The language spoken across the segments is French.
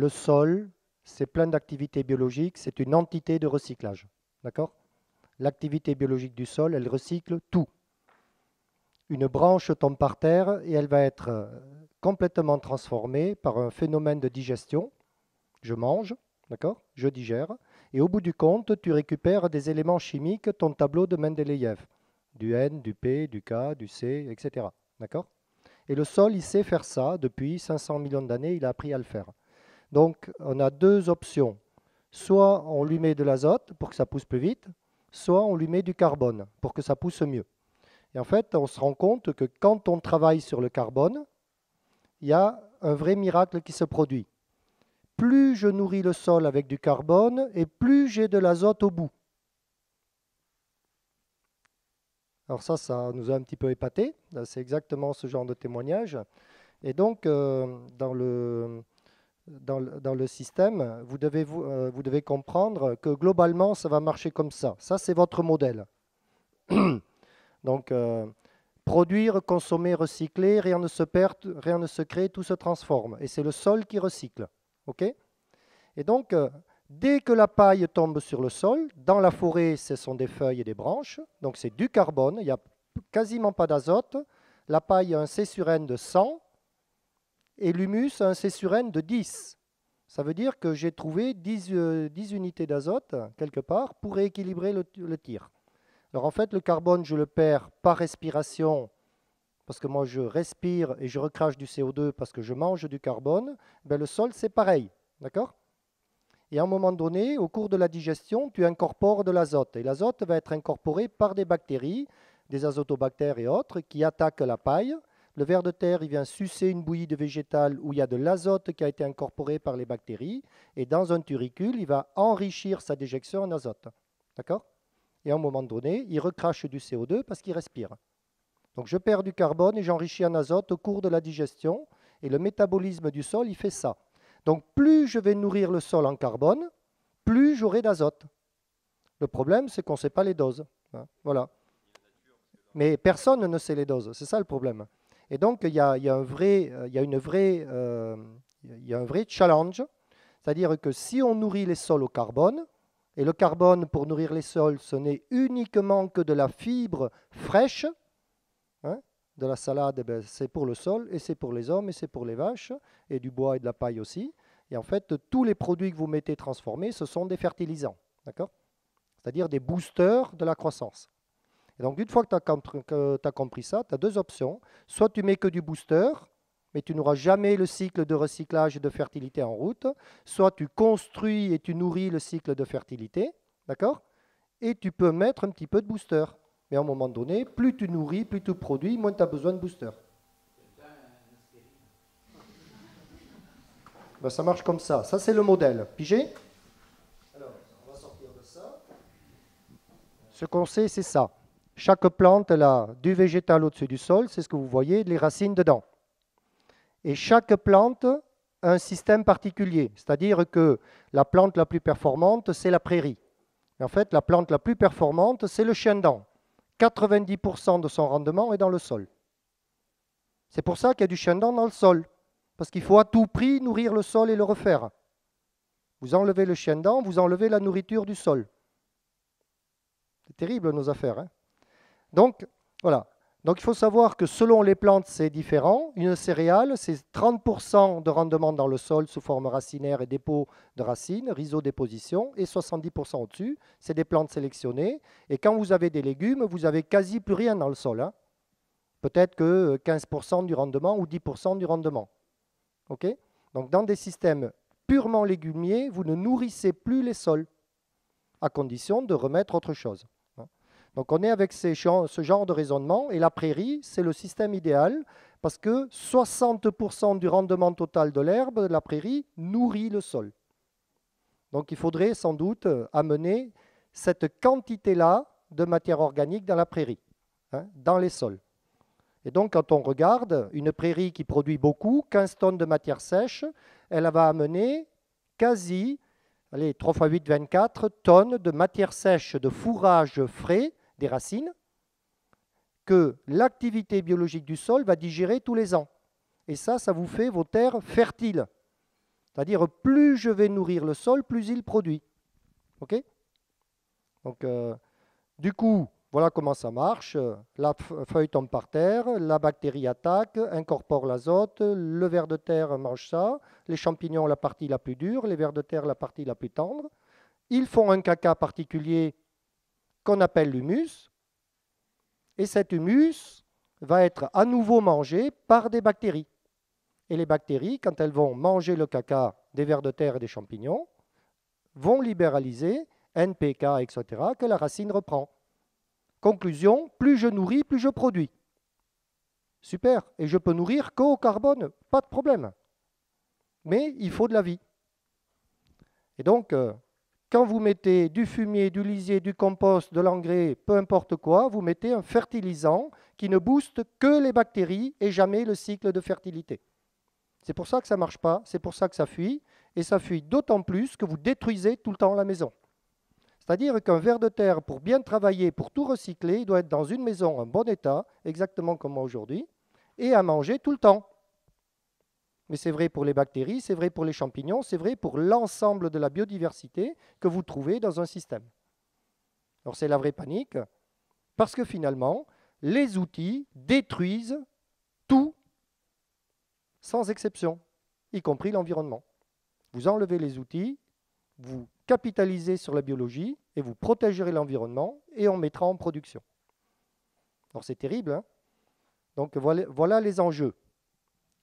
le sol, c'est plein d'activités biologiques, c'est une entité de recyclage. D'accord L'activité biologique du sol, elle recycle tout. Une branche tombe par terre et elle va être euh, complètement transformée par un phénomène de digestion. Je mange, d'accord Je digère. Et au bout du compte, tu récupères des éléments chimiques, ton tableau de Mendeleïev. Du N, du P, du K, du C, etc. D'accord Et le sol, il sait faire ça depuis 500 millions d'années, il a appris à le faire. Donc on a deux options. Soit on lui met de l'azote pour que ça pousse plus vite, soit on lui met du carbone pour que ça pousse mieux. Et en fait, on se rend compte que quand on travaille sur le carbone, il y a un vrai miracle qui se produit. Plus je nourris le sol avec du carbone et plus j'ai de l'azote au bout. Alors ça, ça nous a un petit peu épaté. C'est exactement ce genre de témoignage. Et donc, euh, dans le, dans, le système, vous devez, euh, vous, devez comprendre que globalement, ça va marcher comme ça. Ça, c'est votre modèle. Donc, euh, produire, consommer, recycler, rien ne se perd, rien ne se crée, tout se transforme. Et c'est le sol qui recycle. OK Et donc, euh, dès que la paille tombe sur le sol, dans la forêt, ce sont des feuilles et des branches. Donc, c'est du carbone. Il n'y a quasiment pas d'azote. La paille a un C sur N de 100 et l'humus a un de 10. Ça veut dire que j'ai trouvé 10, euh, unités d'azote quelque part pour rééquilibrer le, tir. Alors en fait, le carbone, je le perds par respiration, parce que moi je respire et je recrache du CO2 parce que je mange du carbone. Ben, le sol, c'est pareil. D'accord Et à un moment donné, au cours de la digestion, tu incorpores de l'azote. Et l'azote va être incorporé par des bactéries, des azotobactères et autres, qui attaquent la paille le ver de terre, il vient sucer une bouillie de végétal où il y a de l'azote qui a été incorporé par les bactéries. Et dans un turicule, il va enrichir sa déjection en azote. D'accord Et à un moment donné, il recrache du CO2 parce qu'il respire. Donc je perds du carbone et j'enrichis en azote au cours de la digestion. Et le métabolisme du sol, il fait ça. Donc plus je vais nourrir le sol en carbone, plus j'aurai d'azote. Le problème, c'est qu'on ne sait pas les doses. Hein. Voilà. Mais personne ne sait les doses. C'est ça le problème. Et donc, il y a, un, vrai, challenge, c'est-à-dire que si on nourrit les sols au carbone, et le carbone pour nourrir les sols, ce n'est uniquement que de la fibre fraîche, hein, de la salade, eh ben, c'est pour le sol, et c'est pour les hommes, et c'est pour les vaches, et du bois et de la paille aussi. Et en fait, tous les produits que vous mettez transformés, ce sont des fertilisants, C'est-à-dire des boosters de la croissance donc, une fois que tu as, compris, ça, tu as deux options. Soit tu mets que du booster, mais tu n'auras jamais le cycle de recyclage et de fertilité en route. Soit tu construis et tu nourris le cycle de fertilité, d'accord Et tu peux mettre un petit peu de booster. Mais à un moment donné, plus tu nourris, plus tu produis, moins tu as besoin de booster. Ben, ça marche comme ça. Ça, c'est le modèle. Pigé Alors, on va sortir de ça. Ce qu'on sait, c'est ça. Chaque plante elle a du végétal au-dessus du sol, c'est ce que vous voyez, les racines dedans. Et chaque plante a un système particulier, c'est-à-dire que la plante la plus performante, c'est la prairie. En fait, la plante la plus performante, c'est le chien-dent. 90% de son rendement est dans le sol. C'est pour ça qu'il y a du chien-dent dans le sol, parce qu'il faut à tout prix nourrir le sol et le refaire. Vous enlevez le chien-dent, vous enlevez la nourriture du sol. C'est terrible nos affaires. Hein donc, voilà. Donc, il faut savoir que selon les plantes, c'est différent. Une céréale, c'est 30% de rendement dans le sol sous forme racinaire et dépôt de racines, rhizodéposition, et 70% au-dessus. C'est des plantes sélectionnées. Et quand vous avez des légumes, vous avez quasi plus rien dans le sol. Hein. Peut-être que 15% euh, du rendement ou 10% du rendement. OK Donc, dans des systèmes purement légumiers, vous ne nourrissez plus les sols, à condition de remettre autre chose. Donc on est avec ce genre de raisonnement et la prairie, c'est le système idéal parce que 60% du rendement total de l'herbe, de la prairie, nourrit le sol. Donc il faudrait sans doute euh, amener cette quantité-là de matière organique dans la prairie, hein, dans les sols. Et donc quand on regarde une prairie qui produit beaucoup, 15 tonnes de matière sèche, elle va amener quasi allez, 3 x 8, 24 tonnes de matière sèche de fourrage frais des racines que l'activité biologique du sol va digérer tous les ans. Et ça, ça vous fait vos terres fertiles. C'est-à-dire, plus je vais nourrir le sol, plus il produit. OK Donc, euh, du coup, voilà comment ça marche. La feuille tombe par terre, la bactérie attaque, incorpore l'azote, le ver de terre mange ça, les champignons la partie la plus dure, les vers de terre la partie la plus tendre. Ils font un caca particulier qu'on appelle l'humus. Et cet humus va être à nouveau mangé par des bactéries. Et les bactéries, quand elles vont manger le caca des vers de terre et des champignons, vont libéraliser NPK, etc., que la racine reprend. Conclusion, plus je nourris, plus je produis. Super, et je peux nourrir qu'au carbone, pas de problème. Mais il faut de la vie. Et donc, euh, quand vous mettez du fumier, du lisier, du compost, de l'engrais, peu importe quoi, vous mettez un fertilisant qui ne booste que les bactéries et jamais le cycle de fertilité. C'est pour ça que ça ne marche pas, c'est pour ça que ça fuit, et ça fuit d'autant plus que vous détruisez tout le temps la maison. C'est-à-dire qu'un ver de terre, pour bien travailler, pour tout recycler, il doit être dans une maison en bon état, exactement comme moi aujourd'hui, et à manger tout le temps mais c'est vrai pour les bactéries, c'est vrai pour les champignons, c'est vrai pour l'ensemble de la biodiversité que vous trouvez dans un système. Alors c'est la vraie panique, parce que finalement, les outils détruisent tout, sans exception, y compris l'environnement. Vous enlevez les outils, vous capitalisez sur la biologie et vous protégerez l'environnement et on mettra en production. Alors c'est terrible. Hein. Donc voilà les enjeux.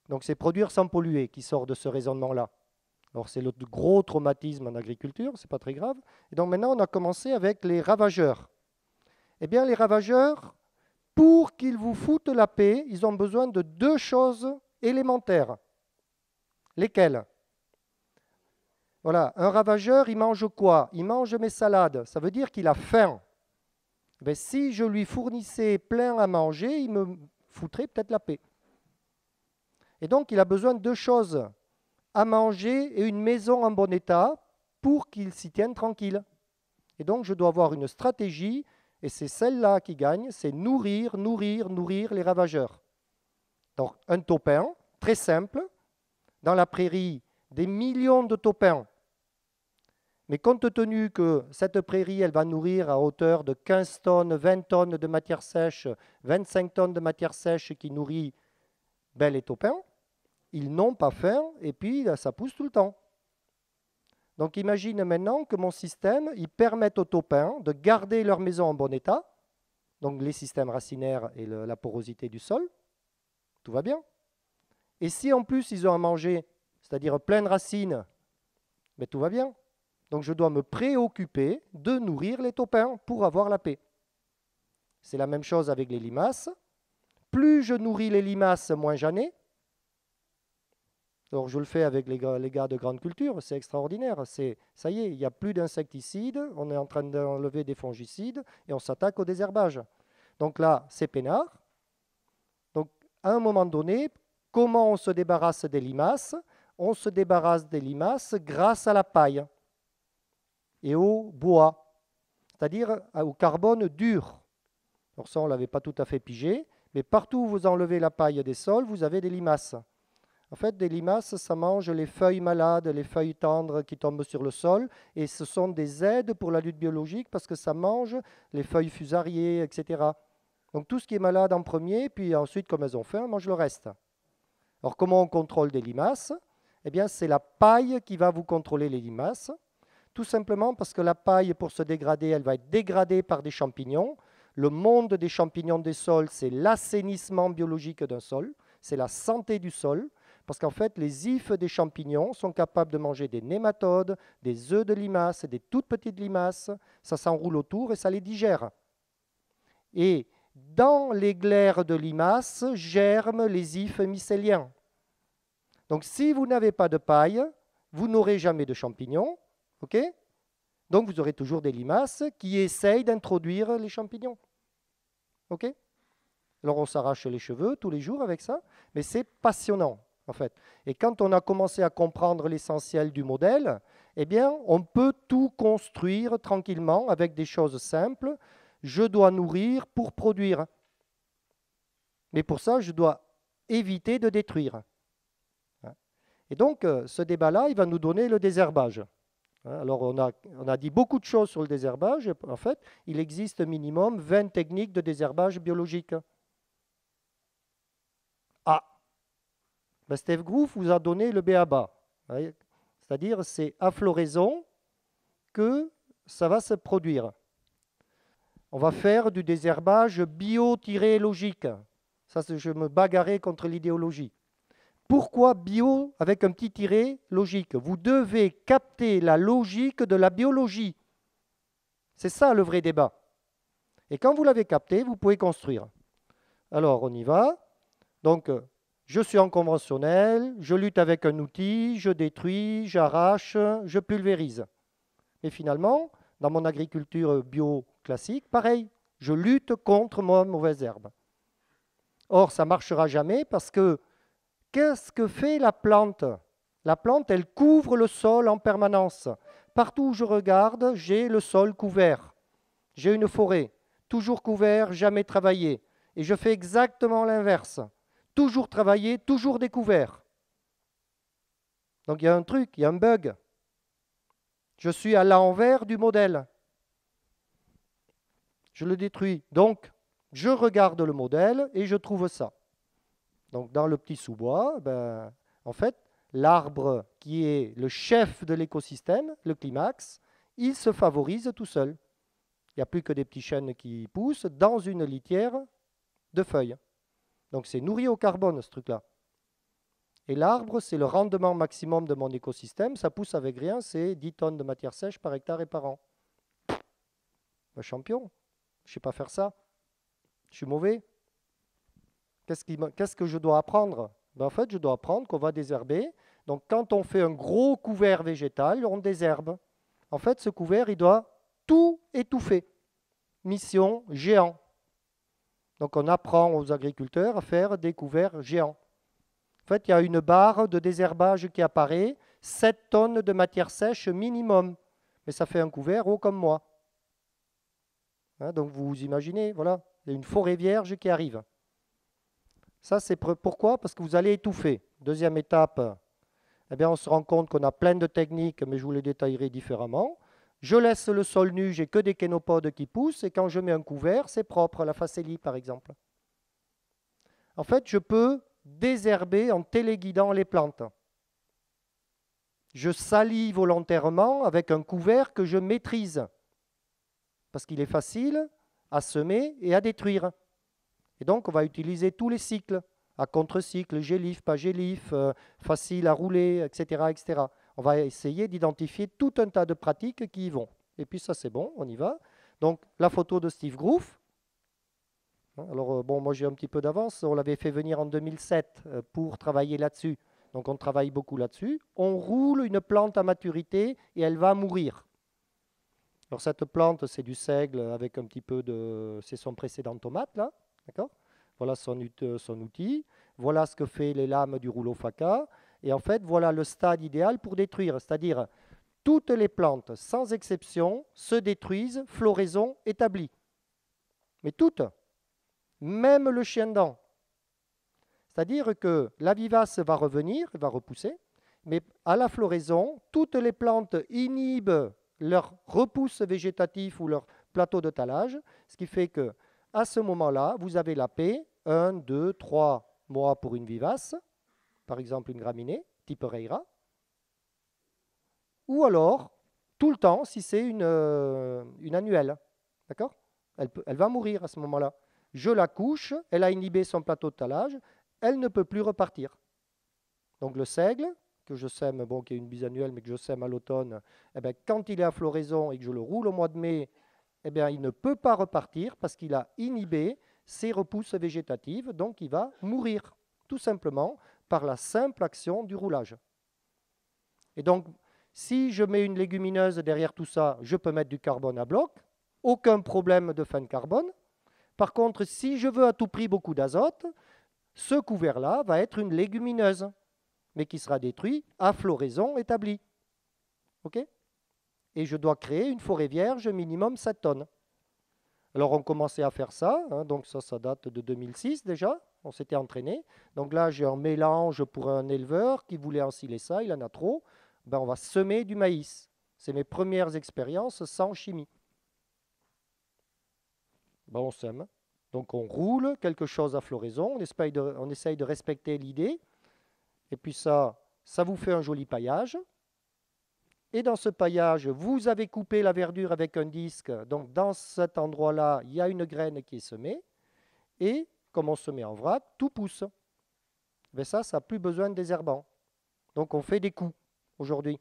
Donc c'est produire sans polluer qui sort de ce raisonnement-là. Alors c'est le gros traumatisme en agriculture, c'est pas très grave. Et donc maintenant on a commencé avec les ravageurs. Eh bien les ravageurs, pour qu'ils vous foutent la paix, ils ont besoin de deux choses élémentaires. Lesquelles Voilà, un ravageur, il mange quoi Il mange mes salades. Ça veut dire qu'il a faim. Ben, si je lui fournissais plein à manger, il me foutrait peut-être la paix. Et donc, il a besoin de deux choses à manger et une maison en bon état pour qu'il s'y tienne tranquille. Et donc, je dois avoir une stratégie, et c'est celle-là qui gagne c'est nourrir, nourrir, nourrir les ravageurs. Donc, un taupin, très simple, dans la prairie, des millions de taupins. Mais compte tenu que cette prairie, elle va nourrir à hauteur de 15 tonnes, 20 tonnes de matière sèche, 25 tonnes de matière sèche qui nourrit ben, les taupins ils n'ont pas faim et puis ben, ça pousse tout le temps. Donc imagine maintenant que mon système, il permet aux topins de garder leur maison en bon état, donc les systèmes racinaires et la porosité du sol, tout va bien. Et si en plus ils ont à manger, c'est-à-dire plein de racines, mais ben, tout va bien. Donc je dois me préoccuper de nourrir les taupins pour avoir la paix. C'est la même chose avec les limaces plus je nourris les limaces, moins j'en ai. je le fais avec les gars, de grande culture, c'est extraordinaire. C'est ça y est, il n'y a plus d'insecticides, on est en train d'enlever des fongicides et on s'attaque au désherbage. Donc là, c'est peinard. Donc à un moment donné, comment on se débarrasse des limaces On se débarrasse des limaces grâce à la paille et au bois, c'est-à-dire au carbone dur. Alors ça, on l'avait pas tout à fait pigé. Mais partout où vous enlevez la paille des sols, vous avez des limaces. En fait, des limaces, ça mange les feuilles malades, les feuilles tendres qui tombent sur le sol, et ce sont des aides pour la lutte biologique parce que ça mange les feuilles fusariées, etc. Donc tout ce qui est malade en premier, puis ensuite, comme elles ont faim, mange le reste. Alors comment on contrôle des limaces Eh bien, c'est la paille qui va vous contrôler les limaces, tout simplement parce que la paille, pour se dégrader, elle va être dégradée par des champignons, le monde des champignons des sols, c'est l'assainissement biologique d'un sol, c'est la santé du sol, parce qu'en fait, les ifs des champignons sont capables de manger des nématodes, des œufs de limaces, des toutes petites limaces, ça s'enroule autour et ça les digère. Et dans les glaires de limaces germent les ifs mycéliens. Donc si vous n'avez pas de paille, vous n'aurez jamais de champignons, ok Donc vous aurez toujours des limaces qui essayent d'introduire les champignons. OK Alors on s'arrache les cheveux tous les jours avec ça, mais c'est passionnant en fait. Et quand on a commencé à comprendre l'essentiel du modèle, eh bien, on peut tout construire tranquillement avec des choses simples. Je dois nourrir pour produire. Mais pour ça, je dois éviter de détruire. Et donc, euh, ce débat-là, il va nous donner le désherbage. Hein, alors on a, on a dit beaucoup de choses sur le désherbage. En fait, il existe minimum 20 techniques de désherbage biologique. Ah, ben, Steph vous a donné le BABA. C'est-à-dire c'est à floraison que ça va se produire. On va faire du désherbage bio-logique. Ça, je me bagarrais contre l'idéologie. Pourquoi bio avec un petit tiré, logique Vous devez capter la logique de la biologie. C'est ça le vrai débat. Et quand vous l'avez capté, vous pouvez construire. Alors, on y va. Donc, je suis en conventionnel, je lutte avec un outil, je détruis, j'arrache, je pulvérise. Et finalement, dans mon agriculture bio classique, pareil, je lutte contre ma mauvaise herbe. Or, ça ne marchera jamais parce que Qu'est-ce que fait la plante La plante, elle couvre le sol en permanence. Partout où je regarde, j'ai le sol couvert. J'ai une forêt, toujours couvert, jamais travaillé. Et je fais exactement l'inverse. Toujours travaillé, toujours découvert. Donc il y a un truc, il y a un bug. Je suis à l'envers du modèle. Je le détruis. Donc, je regarde le modèle et je trouve ça. Donc dans le petit sous-bois, ben, en fait, l'arbre qui est le chef de l'écosystème, le climax, il se favorise tout seul. Il n'y a plus que des petits chênes qui poussent dans une litière de feuilles. Donc c'est nourri au carbone, ce truc-là. Et l'arbre, c'est le rendement maximum de mon écosystème. Ça pousse avec rien, c'est 10 tonnes de matière sèche par hectare et par an. Ben, champion, je ne sais pas faire ça. Je suis mauvais. Qu'est-ce, que je dois apprendre ben, En fait, je dois apprendre qu'on va désherber. Donc, quand on fait un gros couvert végétal, on désherbe. En fait, ce couvert, il doit tout étouffer. Mission géant. Donc, on apprend aux agriculteurs à faire des couverts géants. En fait, il y a une barre de désherbage qui apparaît, 7 tonnes de matière sèche minimum. Mais ça fait un couvert haut comme moi. Hein, donc, vous imaginez, voilà, il y a une forêt vierge qui arrive. Ça, c'est pourquoi Parce que vous allez étouffer. Deuxième étape, eh bien, on se rend compte qu'on a plein de techniques, mais je vous les détaillerai différemment. Je laisse le sol nu, j'ai que des kénopodes qui poussent, et quand je mets un couvert, c'est propre, la facélie par exemple. En fait, je peux désherber en téléguidant les plantes. Je salis volontairement avec un couvert que je maîtrise, parce qu'il est facile à semer et à détruire. Et donc, on va utiliser tous les cycles, à contre-cycle, gélif, pas gélif, euh, facile à rouler, etc., etc. On va essayer d'identifier tout un tas de pratiques qui y vont. Et puis ça, c'est bon, on y va. Donc, la photo de Steve Groove. Hein, alors, euh, bon, moi j'ai un petit peu d'avance. On l'avait fait venir en 2007 euh, pour travailler là-dessus. Donc, on travaille beaucoup là-dessus. On roule une plante à maturité et elle va mourir. Alors, cette plante, c'est du seigle avec un petit peu de. C'est son précédent tomate, là. Voilà euh, son, outil, voilà ce que fait les lames du rouleau FACA, et en fait, voilà le stade idéal pour détruire, c'est-à-dire toutes les plantes, sans exception, se détruisent, floraison établie. Mais toutes, même le chien-dent. C'est-à-dire que la vivace va revenir, va repousser, mais à la floraison, toutes les plantes inhibent leur repousse végétatif ou leur plateau de talage, ce qui fait que à ce moment-là, vous avez la paix, 1, 2, 3 mois pour une vivace, par exemple une graminée, type Reira, ou alors tout le temps si c'est une, euh, une, annuelle. D'accord elle, elle, va mourir à ce moment-là. Je la couche, elle a inhibé son plateau de talage, elle ne peut plus repartir. Donc le seigle, que je sème, bon, qui est une bisannuelle, mais que je sème à l'automne, eh ben, quand il est à floraison et que je le roule au mois de mai eh bien, il ne peut pas repartir parce qu'il a inhibé ses repousses végétatives, donc il va mourir, tout simplement, par la simple action du roulage. Et donc, si je mets une légumineuse derrière tout ça, je peux mettre du carbone à bloc, aucun problème de fin de carbone. Par contre, si je veux à tout prix beaucoup d'azote, ce couvert-là va être une légumineuse, mais qui sera détruit à floraison établie. OK et je dois créer une forêt vierge minimum 7 tonnes. Alors on commençait à faire ça, hein, donc ça, ça date de 2006 déjà, on s'était entraîné. Donc là, j'ai un mélange pour un éleveur qui voulait ensiler ça, il en a trop. Ben, on va semer du maïs. C'est mes premières expériences sans chimie. Ben, on sème. Donc on roule quelque chose à floraison, on on essaye de respecter l'idée. Et puis ça, ça vous fait un joli paillage. Et dans ce paillage, vous avez coupé la verdure avec un disque. Donc dans cet endroit-là, il y a une graine qui est semée. Et comme on se met en vrac, tout pousse. Mais ça, ça n'a plus besoin de désherbant. Donc on fait des coups aujourd'hui.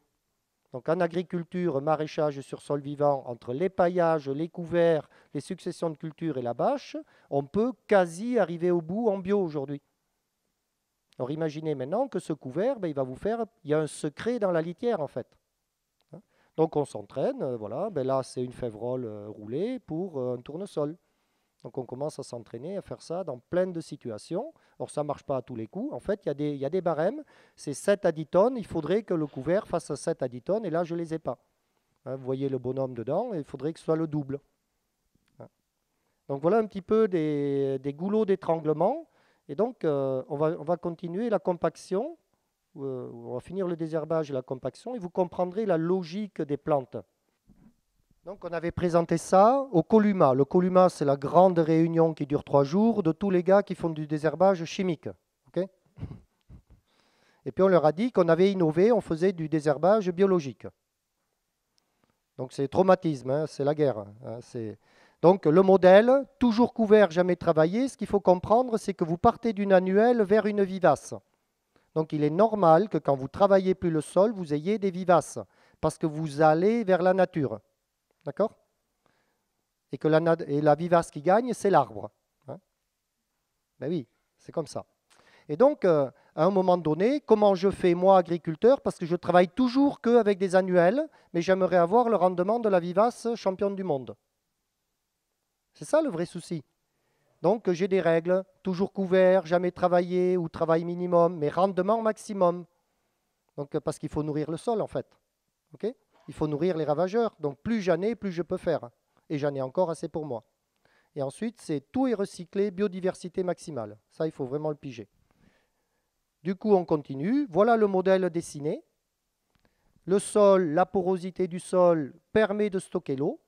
Donc en agriculture, maraîchage sur sol vivant, entre les paillages, les couverts, les successions de cultures et la bâche, on peut quasi arriver au bout en bio aujourd'hui. Alors imaginez maintenant que ce couvert, ben, il va vous faire, il y a un secret dans la litière en fait. Donc on s'entraîne, euh, voilà, ben là c'est une févrole euh, roulée pour euh, un tournesol. Donc on commence à s'entraîner, à faire ça dans plein de situations. Or ça ne marche pas à tous les coups. En fait, il y, a des barèmes. C'est 7 à 10 tonnes. Il faudrait que le couvert fasse 7 à 10 tonnes. Et là, je ne les ai pas. Hein, vous voyez le bonhomme dedans. il faudrait que ce soit le double. Hein. Donc voilà un petit peu des, goulots d'étranglement. Et donc on, va, on va continuer la compaction euh, on va finir le désherbage et la compaction, et vous comprendrez la logique des plantes. Donc on avait présenté ça au Columa. Le Columa, c'est la grande réunion qui dure trois jours de tous les gars qui font du désherbage chimique. et puis on leur a dit qu'on avait innové, on faisait du désherbage biologique. Donc c'est traumatisme, hein, c'est la guerre. Hein, donc le modèle, toujours couvert, jamais travaillé, ce qu'il faut comprendre, c'est que vous partez d'une annuelle vers une vivace. Donc il est normal que quand vous travaillez plus le sol, vous ayez des vivaces, parce que vous allez vers la nature. D'accord et que la, vivace qui gagne, c'est l'arbre. Hein ben oui, c'est comme ça. Et donc, euh, à un moment donné, comment je fais, moi, agriculteur, parce que je travaille toujours qu'avec des annuels, mais j'aimerais avoir le rendement de la vivace championne du monde. C'est ça le vrai souci. Donc j'ai des règles, toujours couvert, jamais travaillé ou travail minimum, mais rendement maximum. Donc euh, parce qu'il faut nourrir le sol en fait. Il faut nourrir les ravageurs. Donc plus j'en ai, plus je peux faire. Et j'en ai encore assez pour moi. Et ensuite, c'est tout est recyclé, biodiversité maximale. Ça, il faut vraiment le piger. Du coup, on continue. Voilà le modèle dessiné. Le sol, la porosité du sol permet de stocker l'eau.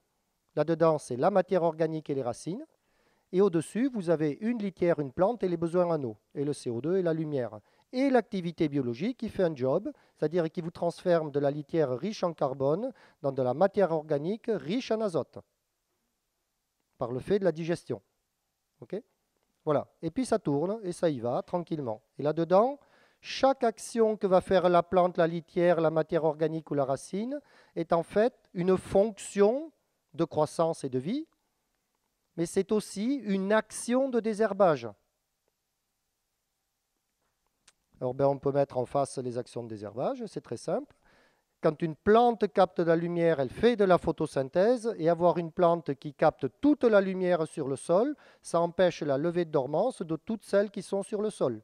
Là-dedans, c'est la matière organique et les racines. Et au-dessus, vous avez une litière, une plante et les besoins en eau, et le CO2 et la lumière. Et l'activité biologique qui fait un job, c'est-à-dire qui vous transforme de la litière riche en carbone dans de la matière organique riche en azote, par le fait de la digestion. voilà. Et puis ça tourne et ça y va tranquillement. Et là-dedans, chaque action que va faire la plante, la litière, la matière organique ou la racine est en fait une fonction de croissance et de vie mais c'est aussi une action de désherbage. Alors ben, on peut mettre en face les actions de désherbage, c'est très simple. Quand une plante capte de la lumière, elle fait de la photosynthèse, et avoir une plante qui capte toute la lumière sur le sol, ça empêche la levée de dormance de toutes celles qui sont sur le sol,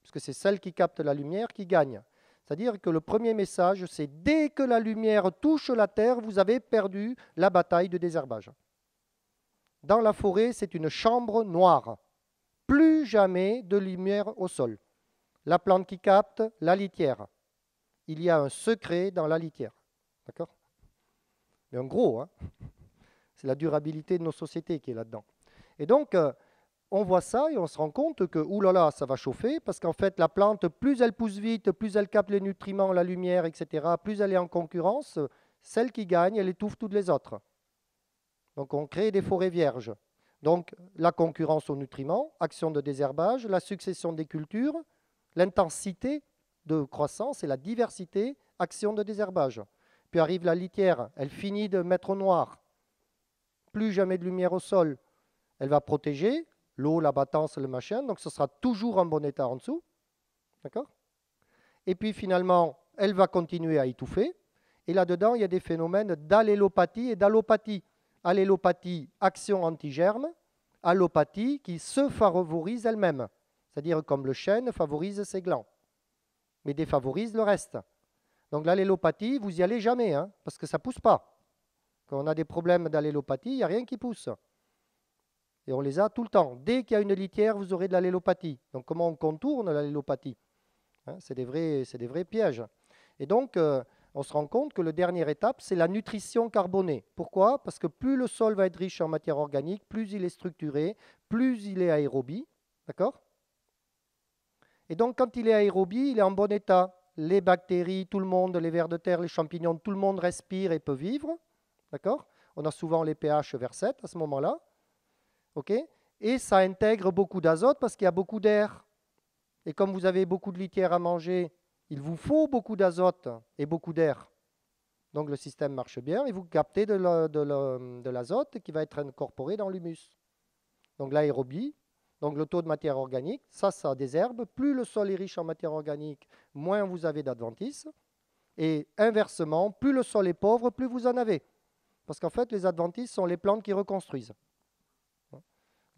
Parce que c'est celles qui captent la lumière qui gagnent. C'est-à-dire que le premier message, c'est dès que la lumière touche la terre, vous avez perdu la bataille de désherbage dans la forêt, c'est une chambre noire. Plus jamais de lumière au sol. La plante qui capte, la litière. Il y a un secret dans la litière. D'accord Mais en gros, hein c'est la durabilité de nos sociétés qui est là-dedans. Et donc, euh, on voit ça et on se rend compte que, oulala, ça va chauffer, parce qu'en fait, la plante, plus elle pousse vite, plus elle capte les nutriments, la lumière, etc., plus elle est en concurrence, celle qui gagne, elle étouffe toutes les autres. Donc on crée des forêts vierges. Donc la concurrence aux nutriments, action de désherbage, la succession des cultures, l'intensité de croissance et la diversité, action de désherbage. Puis arrive la litière, elle finit de mettre au noir. Plus jamais de lumière au sol. Elle va protéger l'eau, la battance, le machin, donc ce sera toujours en bon état en dessous. D'accord Et puis finalement, elle va continuer à étouffer. Et là-dedans, il y a des phénomènes d'allélopathie et d'allopathie allélopathie action antigerme, allopathie qui se favorise elle-même, c'est-à-dire comme le chêne favorise ses glands, mais défavorise le reste. Donc l'allélopathie, vous y allez jamais, hein, parce que ça pousse pas. Quand on a des problèmes d'allélopathie, il n'y a rien qui pousse. Et on les a tout le temps. Dès qu'il y a une litière, vous aurez de l'allélopathie. Donc comment on contourne l'allélopathie hein, C'est des, vrais, des vrais pièges. Et donc, euh, on se rend compte que la dernière étape, c'est la nutrition carbonée. Pourquoi Parce que plus le sol va être riche en matière organique, plus il est structuré, plus il est aérobie. D'accord Et donc, quand il est aérobie, il est en bon état. Les bactéries, tout le monde, les vers de terre, les champignons, tout le monde respire et peut vivre. D'accord On a souvent les pH vers 7 à ce moment-là. OK Et ça intègre beaucoup d'azote parce qu'il y a beaucoup d'air. Et comme vous avez beaucoup de litière à manger il vous faut beaucoup d'azote et beaucoup d'air. Donc le système marche bien et vous captez de l'azote qui va être incorporé dans l'humus. Donc l'aérobie, donc le taux de matière organique, ça, ça désherbe. Plus le sol est riche en matière organique, moins vous avez d'adventices. Et inversement, plus le sol est pauvre, plus vous en avez. Parce qu'en fait, les adventices sont les plantes qui reconstruisent.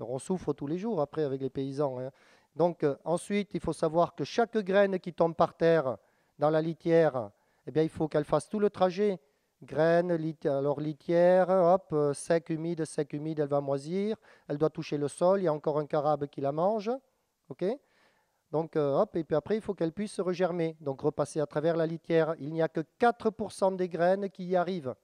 on souffre tous les jours après avec les paysans. Hein. Donc euh, ensuite, il faut savoir que chaque graine qui tombe par terre dans la litière, eh bien, il faut qu'elle fasse tout le trajet. Graine, litière, alors litière, hop, euh, sec, humide, sec, humide, elle va moisir. Elle doit toucher le sol. Il y a encore un carabe qui la mange. donc, euh, hop, et puis après, il faut qu'elle puisse regermer, donc repasser à travers la litière. Il n'y a que 4% des graines qui y arrivent.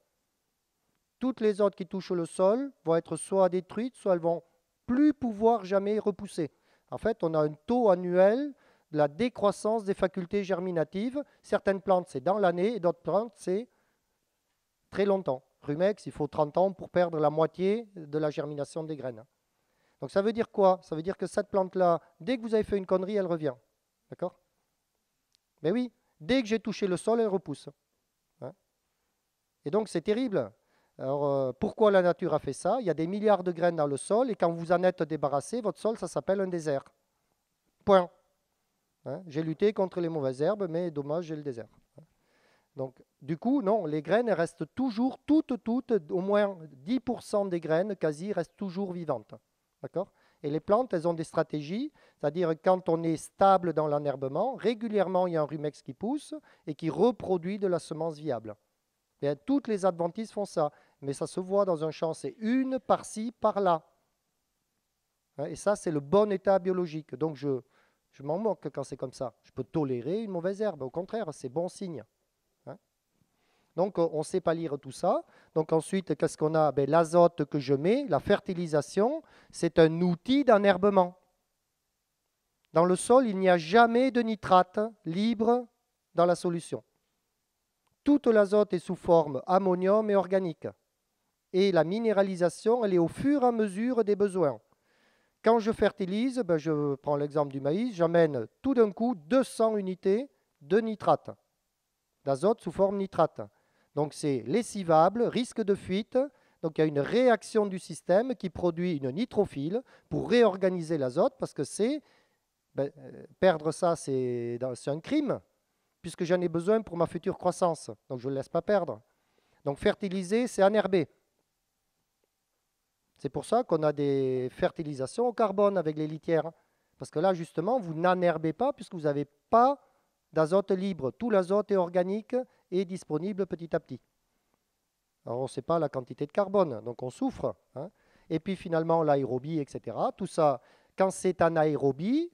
Toutes les autres qui touchent le sol vont être soit détruites, soit elles vont plus pouvoir jamais repousser. En fait, on a un taux annuel de la décroissance des facultés germinatives. Certaines plantes, c'est dans l'année, et d'autres plantes, c'est très longtemps. Rumex, il faut 30 ans pour perdre la moitié de la germination des graines. Donc ça veut dire quoi Ça veut dire que cette plante-là, dès que vous avez fait une connerie, elle revient. D'accord Mais ben oui, dès que j'ai touché le sol, elle repousse. Hein et donc c'est terrible. Alors, euh, pourquoi la nature a fait ça Il y a des milliards de graines dans le sol et quand vous en êtes débarrassé, votre sol, ça s'appelle un désert. Point. Hein? j'ai lutté contre les mauvaises herbes, mais dommage, j'ai le désert. Donc, du coup, non, les graines restent toujours, toutes, toutes, au moins 10% des graines quasi restent toujours vivantes. D'accord Et les plantes, elles ont des stratégies, c'est-à-dire quand on est stable dans l'enherbement, régulièrement, il y a un rumex qui pousse et qui reproduit de la semence viable. toutes les adventices font ça mais ça se voit dans un champ, c'est une par-ci, par-là. Hein, et ça, c'est le bon état biologique. Donc je, m'en moque quand c'est comme ça. Je peux tolérer une mauvaise herbe. Au contraire, c'est bon signe. Hein. Donc on ne sait pas lire tout ça. Donc ensuite, qu'est-ce qu'on a ben, L'azote que je mets, la fertilisation, c'est un outil d'enherbement. Dans le sol, il n'y a jamais de nitrate libre dans la solution. Toute l'azote est sous forme ammonium et organique et la minéralisation, elle est au fur et à mesure des besoins. Quand je fertilise, ben, je prends l'exemple du maïs, j'amène tout d'un coup 200 unités de nitrate, d'azote sous forme nitrate. Donc c'est lessivable, risque de fuite. Donc il y a une réaction du système qui produit une nitrophile pour réorganiser l'azote parce que c'est ben, euh, perdre ça, c'est un crime puisque j'en ai besoin pour ma future croissance. Donc je ne le laisse pas perdre. Donc fertiliser, c'est enherber. C'est pour ça qu'on a des fertilisations au carbone avec les litières. Parce que là, justement, vous n'énervez pas puisque vous n'avez pas d'azote libre. Tout l'azote est organique et disponible petit à petit. Alors, on ne sait pas la quantité de carbone, donc on souffre. Hein. Et puis finalement, l'aérobie, etc. Tout ça, quand c'est anaérobie,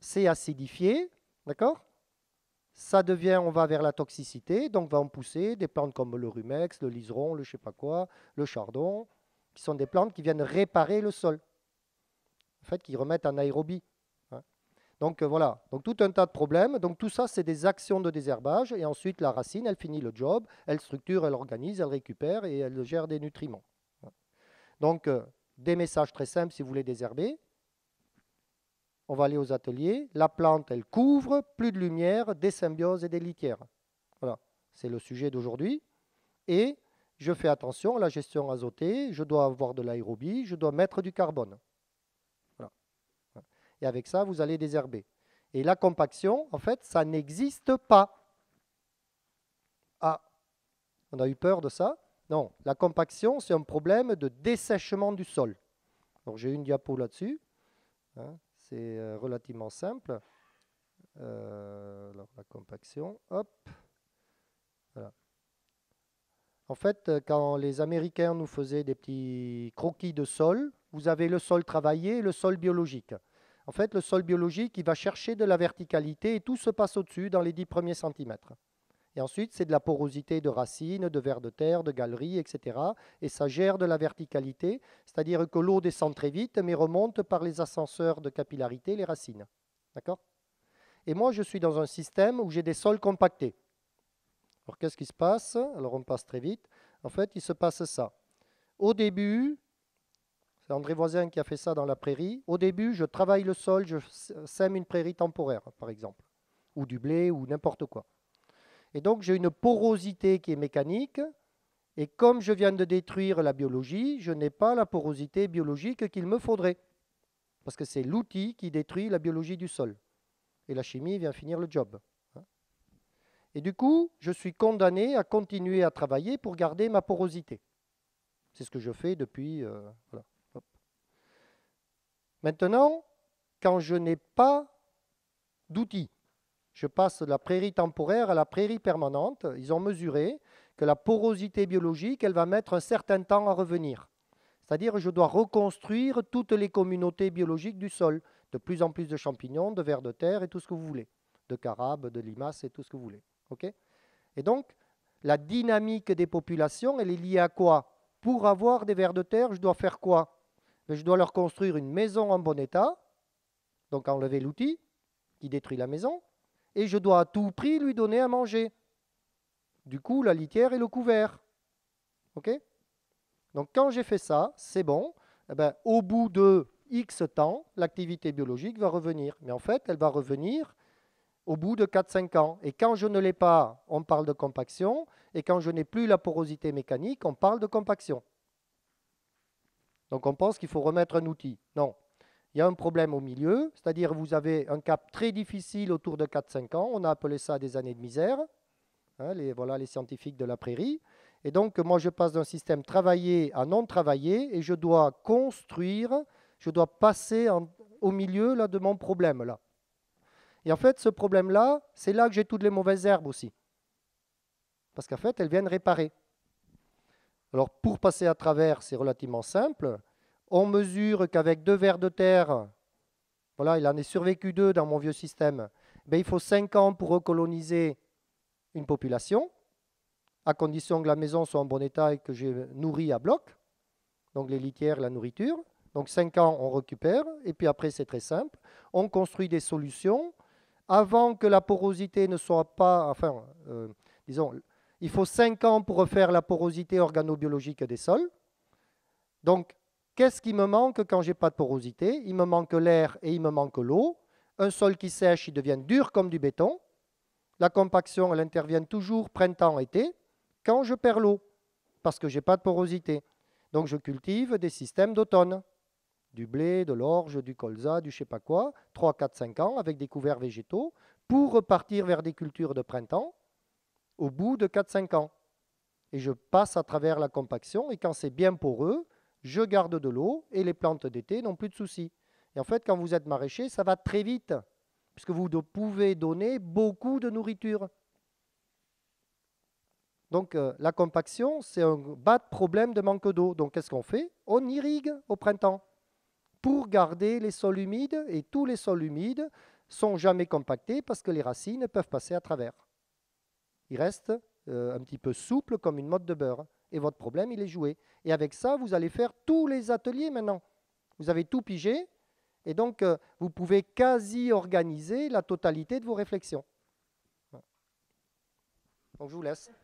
c'est acidifié, d'accord Ça devient, on va vers la toxicité, donc va en pousser des plantes comme le rumex, le liseron, le je sais pas quoi, le chardon, qui sont des plantes qui viennent réparer le sol, en fait, qui remettent en aérobie. Hein. Donc euh, voilà, donc tout un tas de problèmes. Donc tout ça, c'est des actions de désherbage. Et ensuite, la racine, elle finit le job, elle structure, elle organise, elle récupère et elle gère des nutriments. Hein. Donc euh, des messages très simples si vous voulez désherber. On va aller aux ateliers. La plante, elle couvre, plus de lumière, des symbioses et des litières. Voilà, c'est le sujet d'aujourd'hui. Et je fais attention à la gestion azotée, je dois avoir de l'aérobie, je dois mettre du carbone. Voilà. Et avec ça, vous allez désherber. Et la compaction, en fait, ça n'existe pas. Ah, on a eu peur de ça Non, la compaction, c'est un problème de dessèchement du sol. Donc j'ai une diapo là-dessus. Hein. c'est euh, relativement simple. Euh, alors la compaction, hop. Voilà. En fait, euh, quand les Américains nous faisaient des petits croquis de sol, vous avez le sol travaillé et le sol biologique. En fait, le sol biologique, il va chercher de la verticalité et tout se passe au-dessus dans les 10 premiers centimètres. Et ensuite, c'est de la porosité de racines, de vers de terre, de galeries, etc. Et ça gère de la verticalité, c'est-à-dire que l'eau descend très vite, mais remonte par les ascenseurs de capillarité, les racines. D'accord Et moi, je suis dans un système où j'ai des sols compactés. Alors qu'est-ce qui se passe Alors on passe très vite. En fait, il se passe ça. Au début, c'est André Voisin qui a fait ça dans la prairie. Au début, je travaille le sol, je sème une prairie temporaire, par exemple, ou du blé, ou n'importe quoi. Et donc j'ai une porosité qui est mécanique, et comme je viens de détruire la biologie, je n'ai pas la porosité biologique qu'il me faudrait, parce que c'est l'outil qui détruit la biologie du sol. Et la chimie vient finir le job. Et du coup, je suis condamné à continuer à travailler pour garder ma porosité. C'est ce que je fais depuis. Euh, Maintenant, quand je n'ai pas d'outils, je passe de la prairie temporaire à la prairie permanente. Ils ont mesuré que la porosité biologique, elle va mettre un certain temps à revenir. C'est-à-dire que je dois reconstruire toutes les communautés biologiques du sol, de plus en plus de champignons, de vers de terre et tout ce que vous voulez, de carabes, de limaces et tout ce que vous voulez et donc, la dynamique des populations, elle est liée à quoi Pour avoir des vers de terre, je dois faire quoi ben, Je dois leur construire une maison en bon état, donc enlever l'outil qui détruit la maison, et je dois à tout prix lui donner à manger. Du coup, la litière et le couvert. OK Donc quand j'ai fait ça, c'est bon. Eh ben, au bout de X temps, l'activité biologique va revenir. Mais en fait, elle va revenir au bout de 4-5 ans. Et quand je ne l'ai pas, on parle de compaction. Et quand je n'ai plus la porosité mécanique, on parle de compaction. Donc on pense qu'il faut remettre un outil. Non. Il y a un problème au milieu, c'est-à-dire vous avez un cap très difficile autour de 4-5 ans. On a appelé ça des années de misère. Hein, les, voilà les scientifiques de la prairie. Et donc moi je passe d'un système travaillé à non travaillé et je dois construire, je dois passer au milieu là, de mon problème là. Et en fait, ce problème-là, c'est là que j'ai toutes les mauvaises herbes aussi. Parce qu'en fait, elles viennent réparer. Alors, pour passer à travers, c'est relativement simple. On mesure qu'avec deux vers de terre, voilà, il en est survécu deux dans mon vieux système, ben, il faut cinq ans pour recoloniser une population, à condition que la maison soit en bon état et que j'ai nourri à bloc, donc les litières, la nourriture. Donc cinq ans, on récupère, et puis après, c'est très simple. On construit des solutions avant que la porosité ne soit pas, enfin, euh, disons, il faut 5 ans pour refaire la porosité organobiologique des sols. Donc, qu'est-ce qui me manque quand j'ai pas de porosité Il me manque l'air et il me manque l'eau. Un sol qui sèche, il devient dur comme du béton. La compaction, elle intervient toujours printemps-été, quand je perds l'eau, parce que j'ai pas de porosité. Donc, je cultive des systèmes d'automne du blé, de l'orge, du colza, du je sais pas quoi, 3, 4, 5 ans avec des couverts végétaux pour repartir vers des cultures de printemps au bout de 4-5 ans. Et je passe à travers la compaction et quand c'est bien poreux, je garde de l'eau et les plantes d'été n'ont plus de soucis. Et en fait, quand vous êtes maraîcher, ça va très vite puisque vous pouvez donner beaucoup de nourriture. Donc euh, la compaction, c'est un bas de problème de manque d'eau. Donc qu'est-ce qu'on fait On irrigue au printemps pour garder les sols humides et tous les sols humides sont jamais compactés parce que les racines peuvent passer à travers. Ils restent euh, un petit peu souples comme une motte de beurre et votre problème il est joué. Et avec ça, vous allez faire tous les ateliers maintenant. Vous avez tout pigé et donc euh, vous pouvez quasi organiser la totalité de vos réflexions. Donc je vous laisse.